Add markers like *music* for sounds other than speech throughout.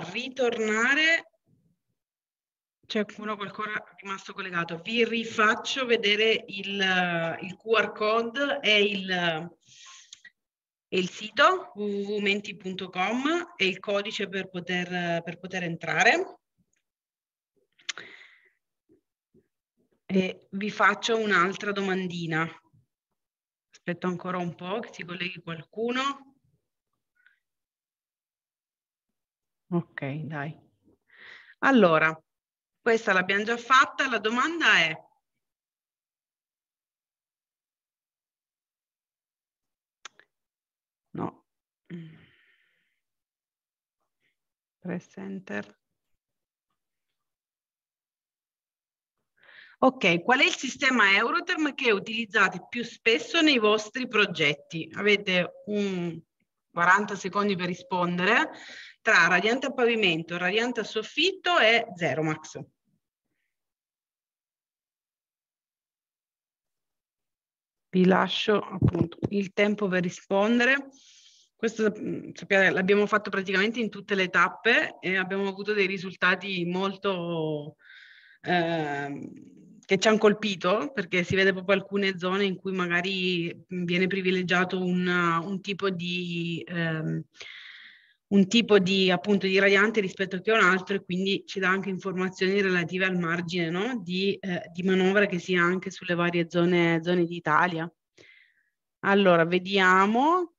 ritornare, c'è qualcuno, qualcuno rimasto collegato, vi rifaccio vedere il, eh, il QR code e il, il sito www.menti.com e il codice per poter, per poter entrare. E vi faccio un'altra domandina. Aspetto ancora un po' che si colleghi qualcuno. Ok, dai. Allora, questa l'abbiamo già fatta, la domanda è No. Press enter. Ok, qual è il sistema Euroterm che utilizzate più spesso nei vostri progetti? Avete un 40 secondi per rispondere tra radiante a pavimento, radiante a soffitto e max. Vi lascio appunto il tempo per rispondere. Questo l'abbiamo fatto praticamente in tutte le tappe e abbiamo avuto dei risultati molto eh, che ci hanno colpito perché si vede proprio alcune zone in cui magari viene privilegiato un, un tipo di eh, un tipo di, appunto, di radiante rispetto che a un altro e quindi ci dà anche informazioni relative al margine no? di, eh, di, manovra che si ha anche sulle varie zone, zone d'Italia. Allora, vediamo.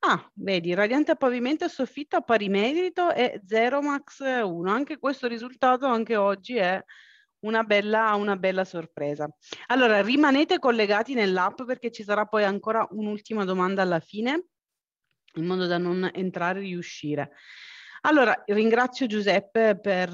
Ah, vedi, radiante a pavimento e soffitto a pari merito è 0 max 1. Anche questo risultato, anche oggi, è una bella, una bella sorpresa. Allora, rimanete collegati nell'app perché ci sarà poi ancora un'ultima domanda alla fine in modo da non entrare e riuscire. Allora, ringrazio Giuseppe per,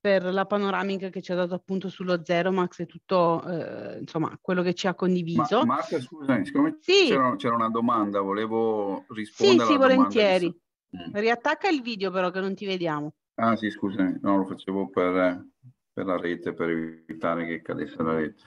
per la panoramica che ci ha dato appunto sullo zero, Max, e tutto eh, insomma, quello che ci ha condiviso. Ma, Marta, scusami, siccome sì. c'era, c'era, una domanda, volevo rispondere. Sì, sì, volentieri. Di... Mm. Riattacca il video però che non ti vediamo. Ah sì, scusami, no, lo facevo per, per la rete, per evitare che cadesse la rete.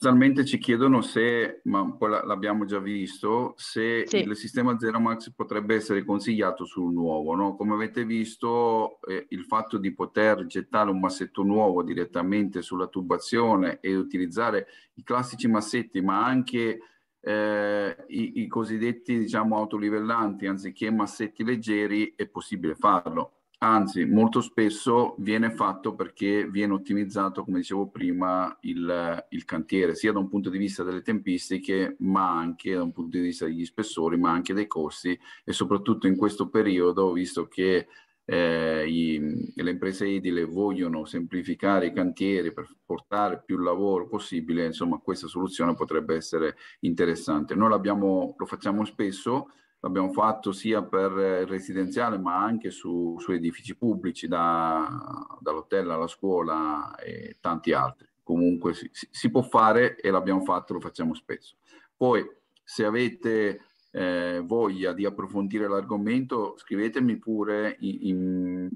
Talmente ci chiedono se, ma un po' l'abbiamo già visto, se sì. il sistema Zeromax potrebbe essere consigliato sul nuovo. No? Come avete visto, eh, il fatto di poter gettare un massetto nuovo direttamente sulla tubazione e utilizzare i classici massetti, ma anche eh, i, i, cosiddetti diciamo, autolivellanti anziché massetti leggeri, è possibile farlo. Anzi, molto spesso viene fatto perché viene ottimizzato, come dicevo prima, il, il, cantiere, sia da un punto di vista delle tempistiche, ma anche da un punto di vista degli spessori, ma anche dei costi e soprattutto in questo periodo, visto che eh, i, le imprese edile vogliono semplificare i cantieri per portare più lavoro possibile, insomma questa soluzione potrebbe essere interessante. Noi lo facciamo spesso, l'abbiamo fatto sia per eh, il residenziale ma anche su, su edifici pubblici da, dall'hotel alla scuola e tanti altri. Comunque si, si può fare e l'abbiamo fatto, lo facciamo spesso. Poi se avete eh, voglia di approfondire l'argomento scrivetemi pure in, in,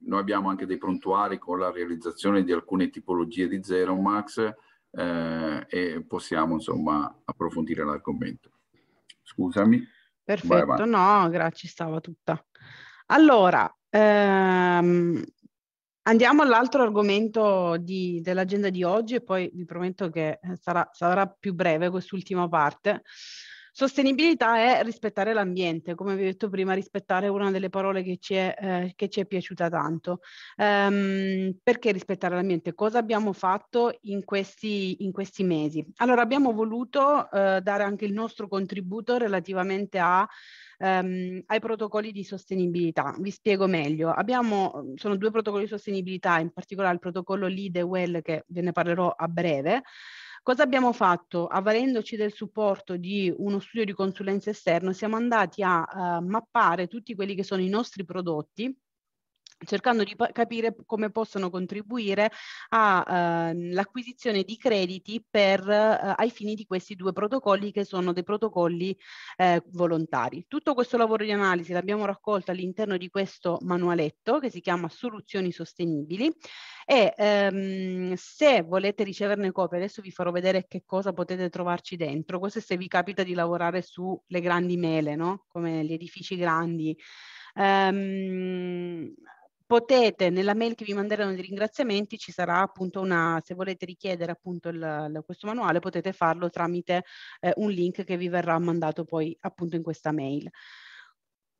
noi abbiamo anche dei prontuari con la realizzazione di alcune tipologie di Zeromax eh, e possiamo insomma approfondire l'argomento. Scusami. Perfetto, vai, vai. no, grazie, stava tutta. Allora, ehm, andiamo all'altro argomento di, dell'agenda di oggi e poi vi prometto che eh, sarà, sarà più breve quest'ultima parte. Sostenibilità è rispettare l'ambiente, come vi ho detto prima, rispettare è una delle parole che ci è, eh, che ci è piaciuta tanto. Um, perché rispettare l'ambiente? Cosa abbiamo fatto in questi, in questi mesi? Allora, abbiamo voluto eh, dare anche il nostro contributo relativamente a ehm, ai protocolli di sostenibilità. Vi spiego meglio. Abbiamo, sono due protocolli di sostenibilità, in particolare il protocollo LIDE e WELL che ve ne parlerò a breve. Cosa abbiamo fatto? Avvalendoci del supporto di uno studio di consulenza esterno, siamo andati a uh, mappare tutti quelli che sono i nostri prodotti cercando di capire come possono contribuire all'acquisizione ehm, eh, di crediti per, eh, ai fini di questi due protocolli che sono dei protocolli eh, volontari. Tutto questo lavoro di analisi l'abbiamo raccolto all'interno di questo manualetto che si chiama Soluzioni Sostenibili e ehm, se volete riceverne copie, adesso vi farò vedere che cosa potete trovarci dentro, questo è se vi capita di lavorare sulle grandi mele, no? come gli edifici grandi. Um, potete nella mail che vi manderanno di ringraziamenti ci sarà appunto una se volete richiedere appunto il, il, questo manuale potete farlo tramite eh, un link che vi verrà mandato poi appunto in questa mail.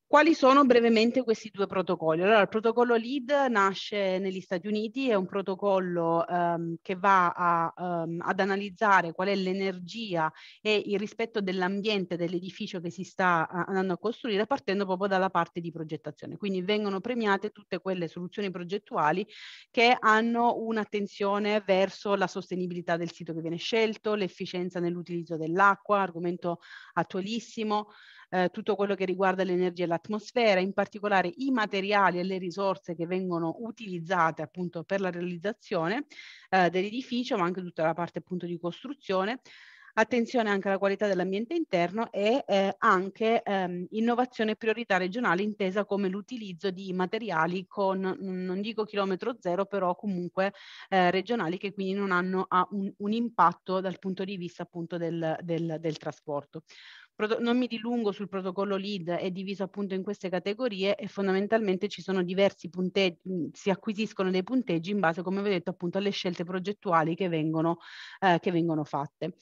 Quali sono brevemente questi due protocolli? Allora, il protocollo LEAD nasce negli Stati Uniti, è un protocollo ehm, che va a, ehm, ad analizzare qual è l'energia e il rispetto dell'ambiente dell'edificio che si sta a, eh, andando a costruire partendo proprio dalla parte di progettazione. Quindi vengono premiate tutte quelle soluzioni progettuali che hanno un'attenzione verso la sostenibilità del sito che viene scelto, l'efficienza nell'utilizzo dell'acqua, argomento attualissimo, eh, tutto quello che riguarda l'energia e la l'atmosfera, in particolare i materiali e le risorse che vengono utilizzate appunto per la realizzazione eh, dell'edificio, ma anche tutta la parte appunto di costruzione attenzione anche alla qualità dell'ambiente interno e eh, anche ehm, innovazione e priorità regionale intesa come l'utilizzo di materiali con, non dico chilometro zero, però comunque eh, regionali che quindi non hanno un, un, impatto dal punto di vista appunto del, del, del trasporto non mi dilungo sul protocollo LEED, è diviso appunto in queste categorie e fondamentalmente ci sono diversi punteggi, mm, si acquisiscono dei punteggi in base, come vi ho detto, appunto alle scelte progettuali che vengono, eh, che vengono fatte.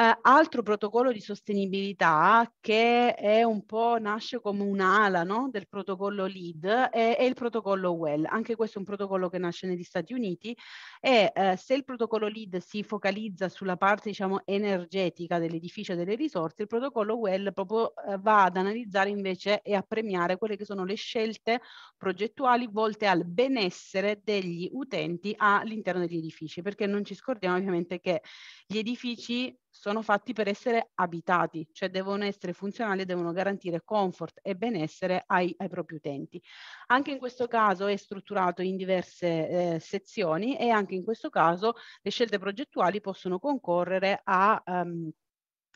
Eh, altro protocollo di sostenibilità che è un po' nasce come un'ala no? del protocollo LEAD è, è, il protocollo WELL. Anche questo è un protocollo che nasce negli Stati Uniti e eh, se il protocollo LEAD si focalizza sulla parte diciamo, energetica dell'edificio e delle risorse, il protocollo WELL proprio eh, va ad analizzare invece e a premiare quelle che sono le scelte progettuali volte al benessere degli utenti all'interno degli edifici, perché non ci scordiamo ovviamente che gli edifici sono fatti per essere abitati, cioè devono essere funzionali e devono garantire comfort e benessere ai, ai, propri utenti. Anche in questo caso è strutturato in diverse eh, sezioni e anche in questo caso le scelte progettuali possono concorrere a, um,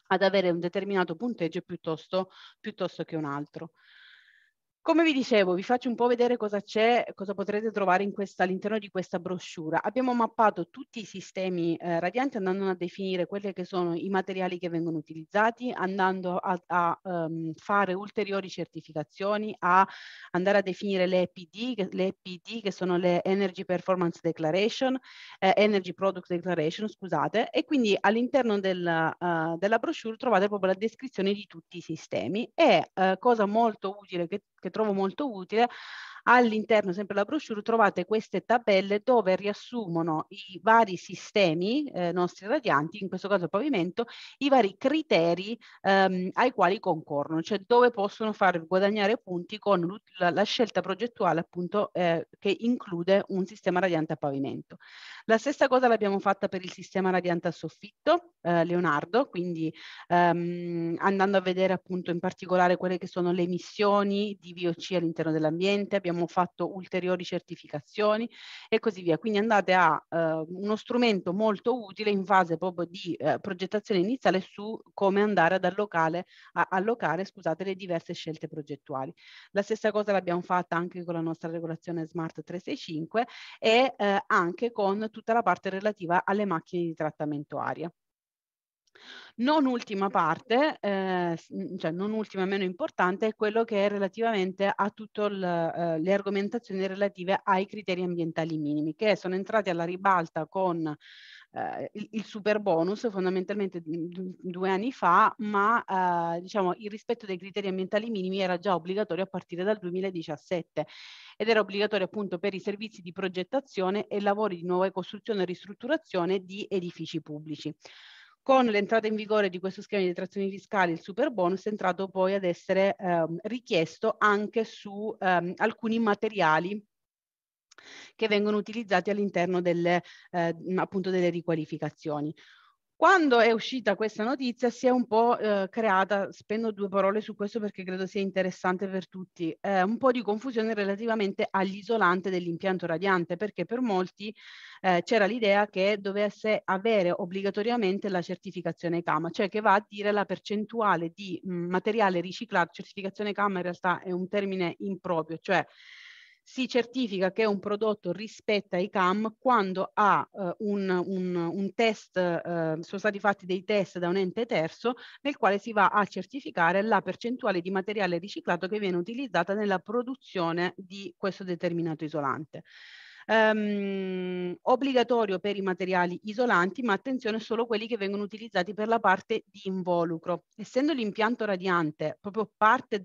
ad avere un determinato punteggio piuttosto, piuttosto che un altro. Come vi dicevo, vi faccio un po' vedere cosa c'è, cosa potrete trovare questa, all'interno di questa brochure. Abbiamo mappato tutti i sistemi eh, radianti andando a definire quelli che sono i materiali che vengono utilizzati, andando a, a um, fare ulteriori certificazioni, a andare a definire le EPD, che, le EPD, che sono le Energy Performance Declaration, eh, Energy Product Declaration, scusate, e quindi all'interno del, uh, della brochure trovate proprio la descrizione di tutti i sistemi e uh, cosa molto utile che che trovo molto utile, All'interno, sempre della brochure, trovate queste tabelle dove riassumono i vari sistemi eh, nostri radianti, in questo caso il pavimento, i vari criteri ehm, ai quali concorrono, cioè dove possono far guadagnare punti con la, la scelta progettuale appunto eh, che include un sistema radiante a pavimento. La stessa cosa l'abbiamo fatta per il sistema radiante a soffitto, eh, Leonardo, quindi ehm, andando a vedere appunto in particolare quelle che sono le emissioni di VOC all'interno dell'ambiente, abbiamo abbiamo fatto ulteriori certificazioni e così via. Quindi andate a eh, uno strumento molto utile in fase proprio di eh, progettazione iniziale su come andare ad allocare, a, allocare scusate, le diverse scelte progettuali. La stessa cosa l'abbiamo fatta anche con la nostra regolazione Smart 365 e eh, anche con tutta la parte relativa alle macchine di trattamento aria. Non ultima parte, eh, cioè non ultima e meno importante, è quello che è relativamente a tutte eh, le argomentazioni relative ai criteri ambientali minimi, che sono entrati alla ribalta con eh, il, il super bonus fondamentalmente mm, due anni fa, ma eh, diciamo il rispetto dei criteri ambientali minimi era già obbligatorio a partire dal 2017 ed era obbligatorio appunto per i servizi di progettazione e lavori di nuova costruzione e ristrutturazione di edifici pubblici. Con l'entrata in vigore di questo schema di detrazioni fiscali, il super bonus è entrato poi ad essere ehm, richiesto anche su ehm, alcuni materiali che vengono utilizzati all'interno delle, eh, appunto delle riqualificazioni. Quando è uscita questa notizia si è un po' eh, creata, spendo due parole su questo perché credo sia interessante per tutti, eh, un po' di confusione relativamente all'isolante dell'impianto radiante, perché per molti eh, c'era l'idea che dovesse avere obbligatoriamente la certificazione CAMA, cioè che va a dire la percentuale di mh, mm, materiale riciclato, certificazione CAMA in realtà è un termine improprio, cioè si certifica che un prodotto rispetta i CAM quando ha eh, un, un, un, test, eh, sono stati fatti dei test da un ente terzo nel quale si va a certificare la percentuale di materiale riciclato che viene utilizzata nella produzione di questo determinato isolante. Um, obbligatorio per i materiali isolanti, ma attenzione solo quelli che vengono utilizzati per la parte di involucro. Essendo l'impianto radiante proprio parte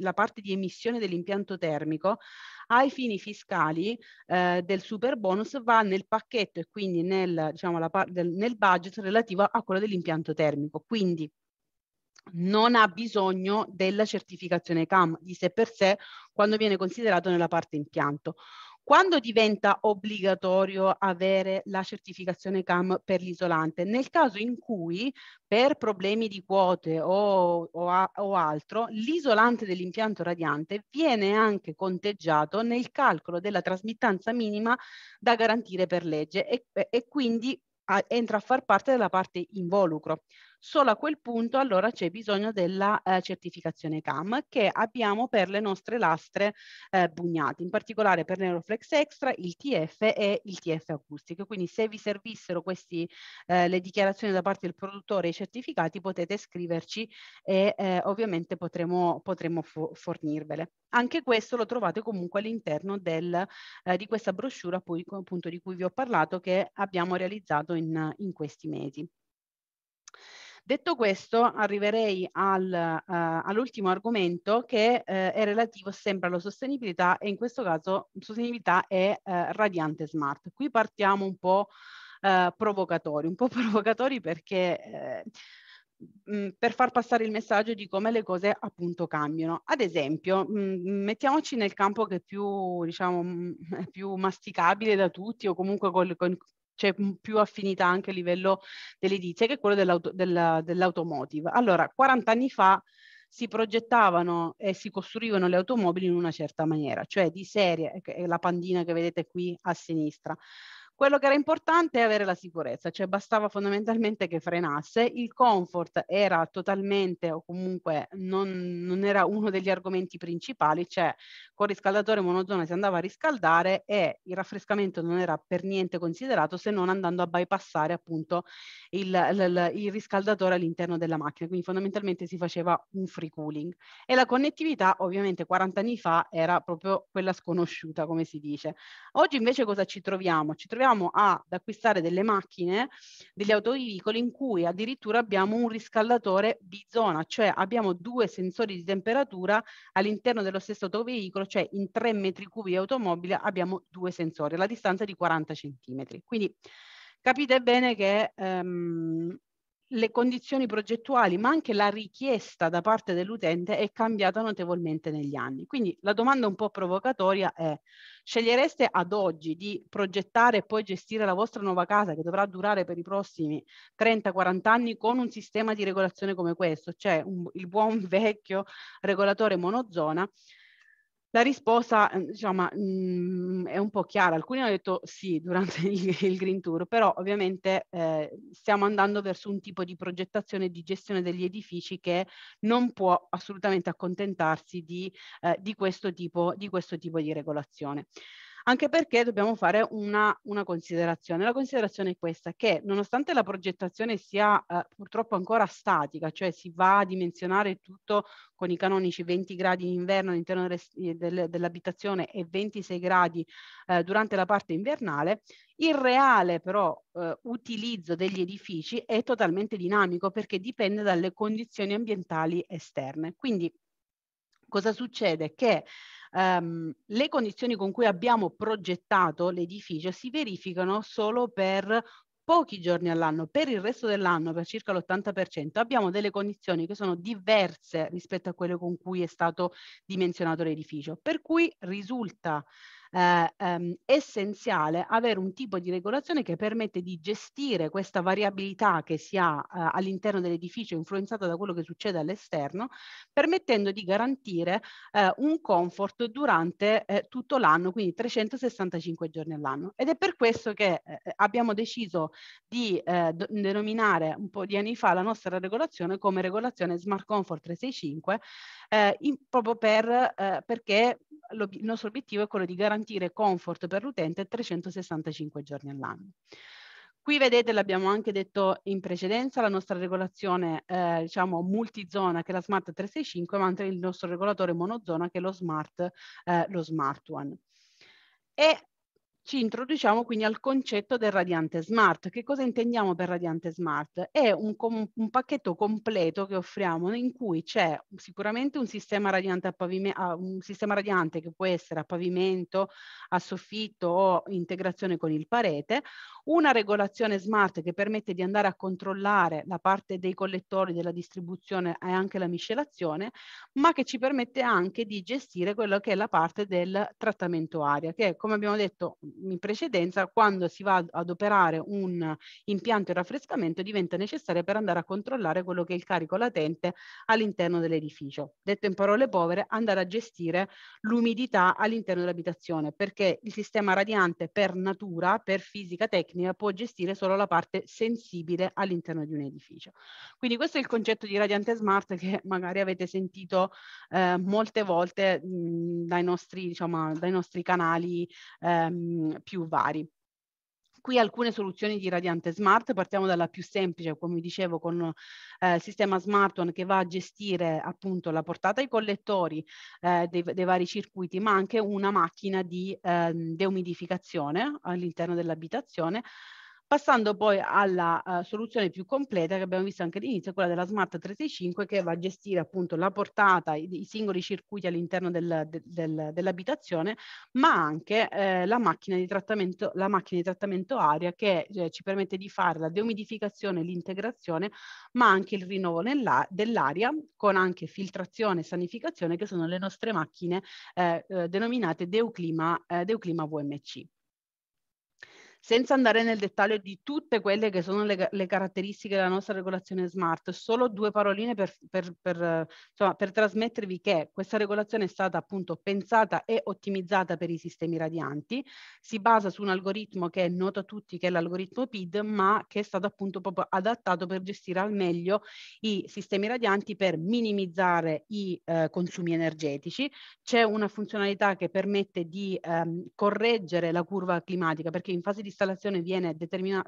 la parte di emissione dell'impianto termico, ai fini fiscali eh, del super bonus va nel pacchetto e quindi nel, diciamo, la, del, nel budget relativo a quello dell'impianto termico. Quindi non ha bisogno della certificazione CAM di sé per sé quando viene considerato nella parte impianto. Quando diventa obbligatorio avere la certificazione CAM per l'isolante? Nel caso in cui per problemi di quote o, o, a, o altro l'isolante dell'impianto radiante viene anche conteggiato nel calcolo della trasmittanza minima da garantire per legge e, e quindi a, entra a far parte della parte involucro. Solo a quel punto allora c'è bisogno della eh, certificazione CAM che abbiamo per le nostre lastre eh, bugnate, in particolare per l'Euroflex Extra, il TF e il TF Acoustico. Quindi se vi servissero questi, eh, le dichiarazioni da parte del produttore e i certificati potete scriverci e eh, ovviamente potremo, potremo fornirvele. Anche questo lo trovate comunque all'interno eh, di questa brochure appunto di cui vi ho parlato che abbiamo realizzato in, in questi mesi. Detto questo, arriverei al, uh, all'ultimo argomento che uh, è relativo sempre alla sostenibilità e in questo caso sostenibilità è uh, radiante smart. Qui partiamo un po' provocatori, un po' *laughs* provocatori perché mm, per far passare il messaggio di come le cose appunto cambiano. Ad esempio, mm, mettiamoci nel campo che è più, diciamo, mm, più masticabile da tutti o comunque col, col, c'è più affinità anche a livello dell'edizia, che è quello dell'auto, della, dell'automotive. Allora, 40 anni fa si progettavano e si costruivano le automobili in una certa maniera, cioè di serie, è la pandina che vedete qui a sinistra. Quello che era importante è avere la sicurezza, cioè bastava fondamentalmente che frenasse, il comfort era totalmente o comunque non, non era uno degli argomenti principali, cioè col riscaldatore monozona si andava a riscaldare e il raffrescamento non era per niente considerato se non andando a bypassare appunto il, il, il riscaldatore all'interno della macchina, quindi fondamentalmente si faceva un free cooling. E la connettività ovviamente 40 anni fa era proprio quella sconosciuta come si dice. Oggi invece cosa ci troviamo? Ci troviamo troviamo ad acquistare delle macchine, degli autoveicoli in cui addirittura abbiamo un riscaldatore bizona, cioè abbiamo due sensori di temperatura all'interno dello stesso autoveicolo, cioè in 3 metri cubi di automobile abbiamo due sensori alla distanza di 40 centimetri. Quindi capite bene che ehm, le condizioni progettuali, ma anche la richiesta da parte dell'utente è cambiata notevolmente negli anni. Quindi la domanda un po' provocatoria è, scegliereste ad oggi di progettare e poi gestire la vostra nuova casa che dovrà durare per i prossimi 30-40 anni con un sistema di regolazione come questo, cioè un, il buon *laughs* vecchio regolatore monozona? La risposta ehm, diciamo, mhmm, è un po' chiara, alcuni hanno detto sì durante il, il Green Tour, però ovviamente eh, stiamo andando verso un tipo di progettazione e di gestione degli edifici che non può assolutamente accontentarsi di, eh, di, questo, tipo, di questo tipo di regolazione anche perché dobbiamo fare una, una considerazione. La considerazione è questa, che nonostante la progettazione sia eh, purtroppo ancora statica, cioè si va a dimensionare tutto con i canonici 20 gradi in inverno all'interno eh, dell'abitazione e 26 gradi eh, durante la parte invernale, il reale però eh, utilizzo degli edifici è totalmente dinamico perché dipende dalle condizioni ambientali esterne. Quindi cosa succede? Che ehm, le condizioni con cui abbiamo progettato l'edificio si verificano solo per pochi giorni all'anno, per il resto dell'anno, per circa l'80%, abbiamo delle condizioni che sono diverse rispetto a quelle con cui è stato dimensionato l'edificio, per cui risulta eh, ehm, essenziale avere un tipo di regolazione che permette di gestire questa variabilità che si ha eh, all'interno dell'edificio influenzata da quello che succede all'esterno, permettendo di garantire eh, un comfort durante eh, tutto l'anno, quindi 365 giorni all'anno. Ed è per questo che eh, eh abbiamo deciso di eh, denominare un po' di anni fa la nostra regolazione come regolazione Smart Comfort 365, eh, in, proprio per, eh, perché il nostro obiettivo è quello di garantire garantire comfort per l'utente 365 giorni all'anno. Qui vedete, l'abbiamo anche detto in precedenza, la nostra regolazione eh, diciamo multizona che è la Smart 365, ma anche il nostro regolatore monozona che è lo Smart, eh, lo Smart One. E ci introduciamo quindi al concetto del radiante smart. Che cosa intendiamo per radiante smart? È un, com- un pacchetto completo che offriamo in cui c'è sicuramente un sistema, pavime- un sistema, radiante che può essere a pavimento, a soffitto o integrazione con il parete, una regolazione smart che permette di andare a controllare la parte dei collettori, della distribuzione e anche la miscelazione, ma che ci permette anche di gestire quello che è la parte del trattamento aria, che come abbiamo detto in precedenza, quando si va ad operare un impianto di raffrescamento diventa necessario per andare a controllare quello che è il carico latente all'interno dell'edificio. Detto in parole povere, andare a gestire l'umidità all'interno dell'abitazione, perché il sistema radiante per natura, per fisica tecnica, può gestire solo la parte sensibile all'interno di un edificio. Quindi questo è il concetto di radiante smart che magari avete sentito eh, molte volte mh, mm, dai, nostri, diciamo, dai nostri canali ehm, mh, più vari. Qui alcune soluzioni di radiante smart, partiamo dalla più semplice, come dicevo, con eh, il sistema Smarton che va a gestire appunto la portata ai collettori eh, dei, dei, vari circuiti, ma anche una macchina di eh, deumidificazione all'interno dell'abitazione passando poi alla uh, soluzione più completa che abbiamo visto anche all'inizio, quella della Smart 365 che va a gestire appunto la portata, i, i singoli circuiti all'interno del, del, del, dell'abitazione, ma anche eh, la, macchina di trattamento, la macchina di trattamento aria che eh, ci permette di fare la deumidificazione, l'integrazione, ma anche il rinnovo nella, dell'aria con anche filtrazione e sanificazione che sono le nostre macchine eh, eh, denominate Deuclima, eh, Deuclima VMC senza andare nel dettaglio di tutte quelle che sono le, le caratteristiche della nostra regolazione smart, solo due paroline per, per, per, insomma, per trasmettervi che questa regolazione è stata appunto pensata e ottimizzata per i sistemi radianti, si basa su un algoritmo che è noto a tutti che è l'algoritmo PID, ma che è stato appunto proprio adattato per gestire al meglio i sistemi radianti per minimizzare i eh, consumi energetici. C'è una funzionalità che permette di ehm, correggere la curva climatica perché in fase di installazione viene,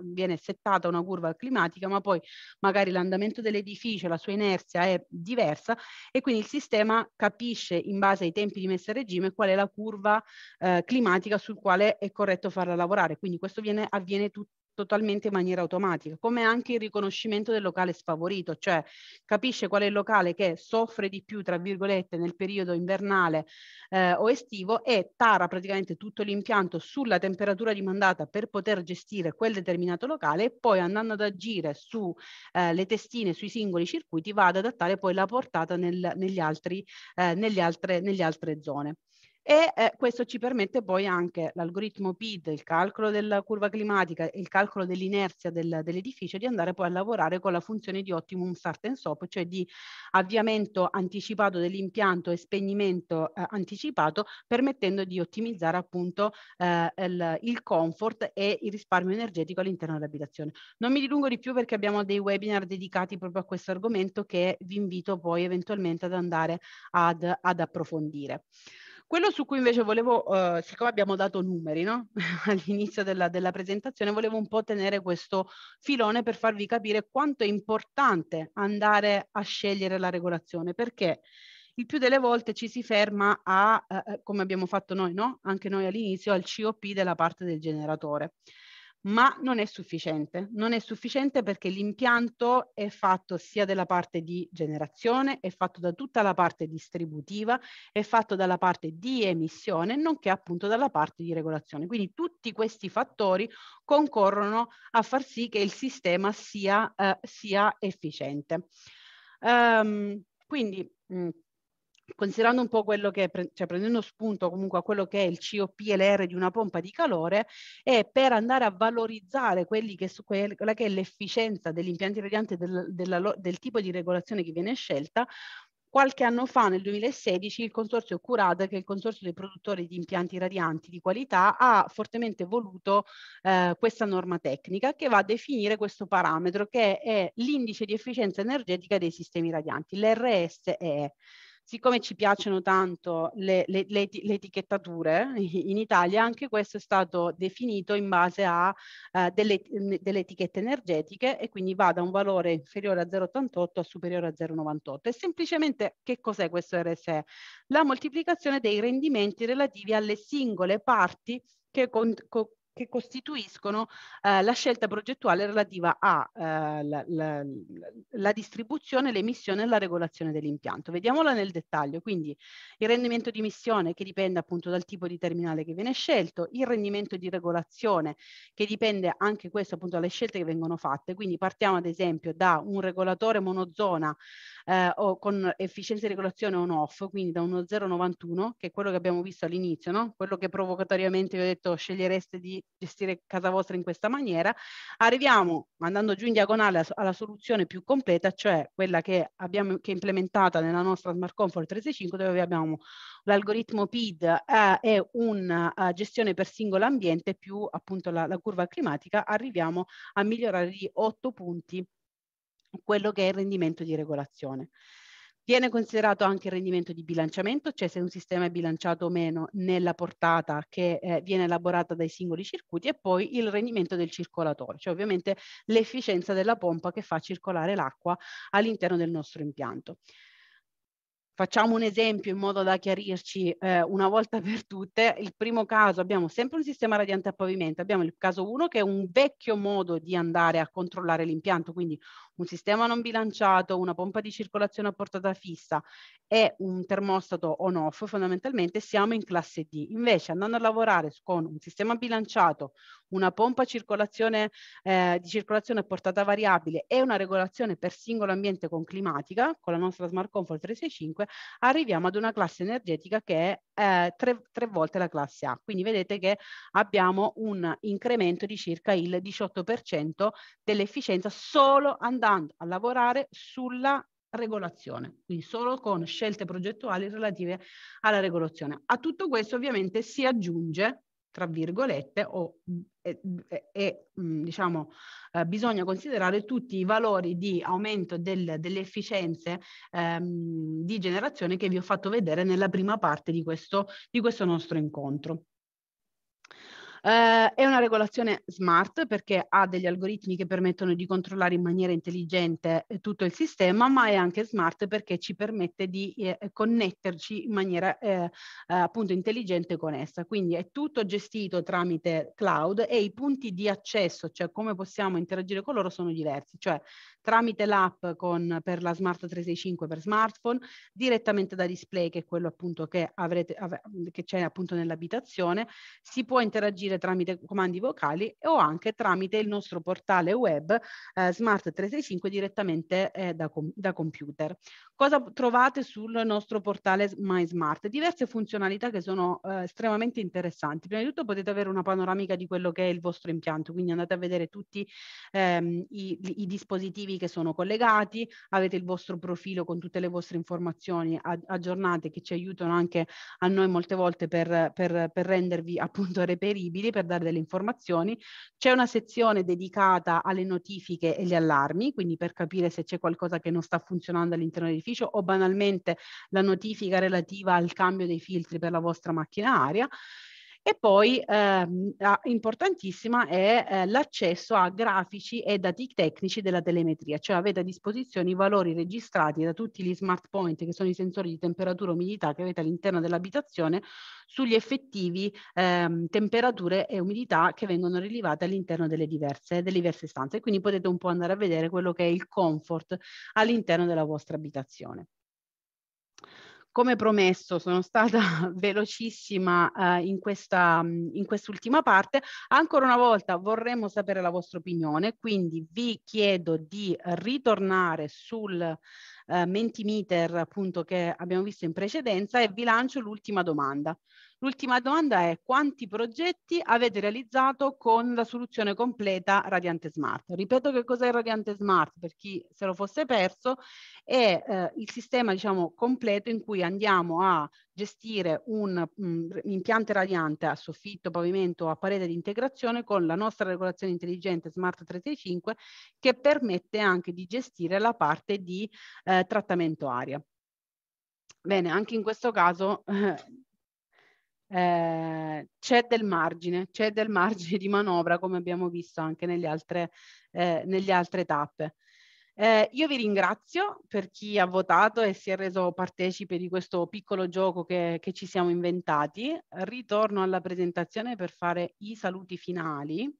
viene settata una curva climatica, ma poi magari l'andamento dell'edificio, la sua inerzia è diversa e quindi il sistema capisce in base ai tempi di messa a regime qual è la curva eh, climatica sul quale è corretto farla lavorare. Quindi questo viene, avviene tutto totalmente in maniera automatica, come anche il riconoscimento del locale sfavorito, cioè capisce qual è il locale che soffre di più, tra virgolette, nel periodo invernale eh, o estivo e tara praticamente tutto l'impianto sulla temperatura di mandata per poter gestire quel determinato locale e poi andando ad agire sulle eh, testine, sui singoli circuiti, va ad adattare poi la portata nel, negli altri, eh, negli altre, nelle altre zone e eh, questo ci permette poi anche l'algoritmo PID, il calcolo della curva climatica e il calcolo dell'inerzia del, dell'edificio di andare poi a lavorare con la funzione di optimum start and stop, cioè di avviamento anticipato dell'impianto e spegnimento eh, anticipato, permettendo di ottimizzare appunto eh, il, il comfort e il risparmio energetico all'interno dell'abitazione. Non mi dilungo di più perché abbiamo dei webinar dedicati proprio a questo argomento che vi invito poi eventualmente ad andare ad, ad approfondire. Quello su cui invece volevo, eh, siccome abbiamo dato numeri no? *laughs* all'inizio della, della, presentazione, volevo un po' tenere questo filone per farvi capire quanto è importante andare a scegliere la regolazione, perché il più delle volte ci si ferma a, eh, eh come abbiamo fatto noi, no? anche noi all'inizio, al COP della parte del generatore ma non è sufficiente. Non è sufficiente perché l'impianto è fatto sia della parte di generazione, è fatto da tutta la parte distributiva, è fatto dalla parte di emissione, nonché appunto dalla parte di regolazione. Quindi tutti questi fattori concorrono a far sì che il sistema sia, eh, sia efficiente. Um, quindi mh, considerando un po' quello che, cioè prendendo spunto comunque a quello che è il COPLR di una pompa di calore, è per andare a valorizzare quelli che, quella che è l'efficienza degli impianti radianti del, della, del tipo di regolazione che viene scelta, Qualche anno fa, nel 2016, il consorzio CURAD, che è il consorzio dei produttori di impianti radianti di qualità, ha fortemente voluto eh, questa norma tecnica che va a definire questo parametro che è l'indice di efficienza energetica dei sistemi radianti, l'RSE siccome ci piacciono tanto le, le, le, le, etichettature *laughs* in Italia, anche questo è stato definito in base a eh, delle, mm, delle, etichette energetiche e quindi va da un valore inferiore a 0,88 a superiore a 0,98. E semplicemente che cos'è questo RSE? La moltiplicazione dei rendimenti relativi alle singole parti che con, co, che costituiscono eh, la scelta progettuale relativa alla eh, distribuzione, l'emissione e la regolazione dell'impianto. Vediamola nel dettaglio, quindi il rendimento di emissione che dipende appunto dal tipo di terminale che viene scelto, il rendimento di regolazione che dipende anche questo appunto dalle scelte che vengono fatte, quindi partiamo ad esempio da un regolatore monozona eh, o con efficienza di regolazione on off, quindi da uno 0,91 che è quello che abbiamo visto all'inizio, no? quello che provocatoriamente vi ho detto scegliereste di gestire casa vostra in questa maniera, arriviamo andando giù in diagonale alla soluzione più completa, cioè quella che abbiamo che implementata nella nostra Smart Comfort 365 dove abbiamo l'algoritmo PID eh, e una uh, eh, gestione per singolo ambiente più appunto la, la curva climatica, arriviamo a migliorare di 8 punti quello che è il rendimento di regolazione. Viene considerato anche il rendimento di bilanciamento, cioè se un sistema è bilanciato o meno nella portata che eh, viene elaborata dai singoli circuiti e poi il rendimento del circolatore, cioè ovviamente l'efficienza della pompa che fa circolare l'acqua all'interno del nostro impianto. Facciamo un esempio in modo da chiarirci eh, una volta per tutte. Il primo caso abbiamo sempre un sistema radiante a pavimento. Abbiamo il caso 1 che è un vecchio modo di andare a controllare l'impianto, quindi un sistema non bilanciato, una pompa di circolazione a portata fissa e un termostato on-off, fondamentalmente siamo in classe D. Invece andando a lavorare con un sistema bilanciato, una pompa circolazione, eh, di circolazione a portata variabile e una regolazione per singolo ambiente con climatica, con la nostra Smart Comfort 365, arriviamo ad una classe energetica che è eh, tre, tre volte la classe A. Quindi vedete che abbiamo un incremento di circa il 18% dell'efficienza solo andando a lavorare sulla regolazione, quindi solo con scelte progettuali relative alla regolazione. A tutto questo ovviamente si aggiunge tra virgolette, o, mm, mm, e, e mm, diciamo, eh, bisogna considerare tutti i valori di aumento del, delle efficienze ehm, di generazione che vi ho fatto vedere nella prima parte di questo, di questo nostro incontro. Eh, è una regolazione smart perché ha degli algoritmi che permettono di controllare in maniera intelligente eh, tutto il sistema, ma è anche smart perché ci permette di eh, eh connetterci in maniera eh, eh, appunto intelligente con essa. Quindi è tutto gestito tramite cloud e i punti di accesso, cioè come possiamo interagire con loro, sono diversi. Cioè tramite l'app con, per la Smart 365 per smartphone, direttamente da display, che è quello appunto che, avrete, av- che c'è appunto nell'abitazione, si può interagire gestire tramite comandi vocali o anche tramite il nostro portale web eh, Smart 365 direttamente eh, da, com da computer. Cosa trovate sul nostro portale MySmart? Diverse funzionalità che sono eh, estremamente interessanti. Prima di tutto potete avere una panoramica di quello che è il vostro impianto, quindi andate a vedere tutti ehm, i, i dispositivi che sono collegati, avete il vostro profilo con tutte le vostre informazioni aggiornate che ci aiutano anche a noi molte volte per, per, per rendervi appunto reperibili utili per dare delle informazioni. C'è una sezione dedicata alle notifiche e agli allarmi, quindi per capire se c'è qualcosa che non sta funzionando all'interno dell'edificio o banalmente la notifica relativa al cambio dei filtri per la vostra macchina aria e poi ehm, importantissima è eh, l'accesso a grafici e dati tecnici della telemetria, cioè avete a disposizione i valori registrati da tutti gli smart point, che sono i sensori di temperatura e umidità che avete all'interno dell'abitazione, sugli effettivi ehm, temperature e umidità che vengono rilevate all'interno delle diverse, delle diverse stanze. Quindi potete un po' andare a vedere quello che è il comfort all'interno della vostra abitazione. Come promesso sono stata *laughs* velocissima eh, in, questa, in quest'ultima parte, ancora una volta vorremmo sapere la vostra opinione, quindi vi chiedo di ritornare sul eh, Mentimeter appunto che abbiamo visto in precedenza e vi lancio l'ultima domanda. L'ultima domanda è quanti progetti avete realizzato con la soluzione completa Radiante Smart? Ripeto che cos'è Radiante Smart per chi se lo fosse perso, è eh, il sistema diciamo, completo in cui andiamo a gestire un mh, mm, impianto radiante a soffitto, pavimento o a parete di integrazione con la nostra regolazione intelligente Smart 365 che permette anche di gestire la parte di eh, trattamento aria. Bene, anche in questo caso eh, eh, c'è del margine, c'è del margine di manovra come abbiamo visto anche nelle altre, eh, nelle altre tappe. Eh, io vi ringrazio per chi ha votato e si è reso partecipe di questo piccolo gioco che, che ci siamo inventati. Ritorno alla presentazione per fare i saluti finali.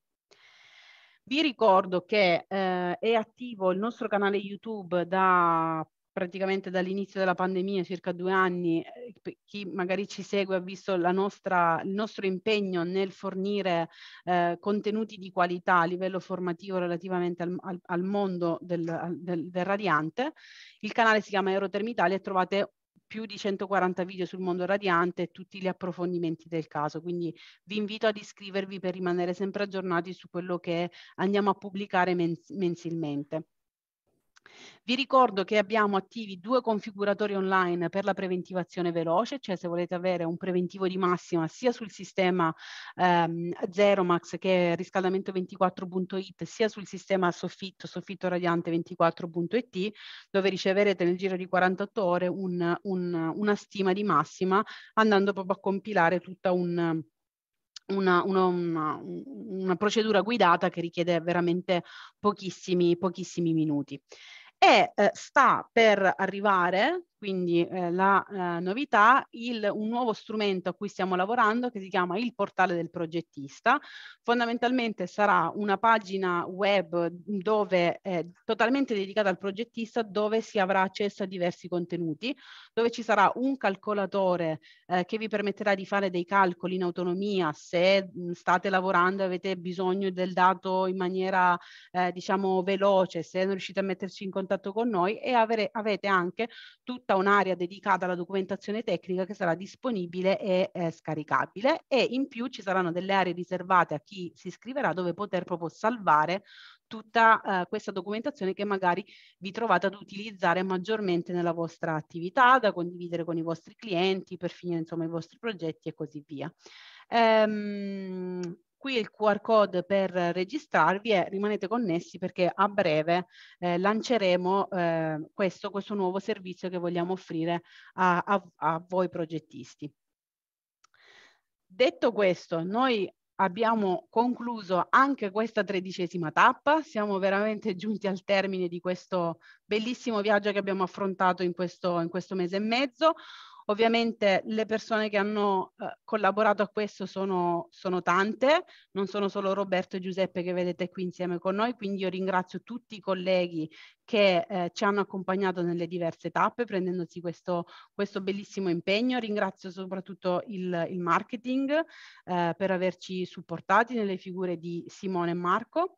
Vi ricordo che eh, è attivo il nostro canale YouTube da praticamente dall'inizio della pandemia, circa due anni, eh, chi magari ci segue ha visto nostra, il nostro impegno nel fornire eh, contenuti di qualità a livello formativo relativamente al, al, al mondo del, del, del, radiante. Il canale si chiama Eurotermitali e trovate più di 140 video sul mondo radiante e tutti gli approfondimenti del caso. Quindi vi invito ad iscrivervi per rimanere sempre aggiornati su quello che andiamo a pubblicare mens mensilmente. Vi ricordo che abbiamo attivi due configuratori online per la preventivazione veloce, cioè se volete avere un preventivo di massima sia sul sistema ehm, Zeromax che riscaldamento24.it sia sul sistema soffitto, soffitto radiante24.it dove riceverete nel giro di 48 ore un, un, una stima di massima andando proprio a compilare tutta un una, una, una, una, procedura guidata che richiede veramente pochissimi, pochissimi minuti. E eh, sta per arrivare quindi eh, la eh, novità, il, un nuovo strumento a cui stiamo lavorando che si chiama il portale del progettista. Fondamentalmente sarà una pagina web dove, eh, totalmente dedicata al progettista dove si avrà accesso a diversi contenuti, dove ci sarà un calcolatore eh, che vi permetterà di fare dei calcoli in autonomia se mh, mm, state lavorando e avete bisogno del dato in maniera eh, diciamo veloce, se non riuscite a metterci in contatto con noi e avere, avete anche tutta tutta un'area dedicata alla documentazione tecnica che sarà disponibile e eh, scaricabile e in più ci saranno delle aree riservate a chi si iscriverà dove poter proprio salvare tutta eh, questa documentazione che magari vi trovate ad utilizzare maggiormente nella vostra attività, da condividere con i vostri clienti per finire insomma i vostri progetti e così via. Ehm, Qui il QR code per registrarvi e rimanete connessi perché a breve eh, lanceremo eh, questo, questo, nuovo servizio che vogliamo offrire a, a, a voi progettisti. Detto questo, noi abbiamo concluso anche questa tredicesima tappa, siamo veramente giunti al termine di questo bellissimo viaggio che abbiamo affrontato in questo, in questo mese e mezzo. Ovviamente le persone che hanno eh, collaborato a questo sono, sono, tante, non sono solo Roberto e Giuseppe che vedete qui insieme con noi, quindi io ringrazio tutti i colleghi che eh, ci hanno accompagnato nelle diverse tappe prendendosi questo, questo bellissimo impegno. Ringrazio soprattutto il, il marketing eh, per averci supportati nelle figure di Simone e Marco.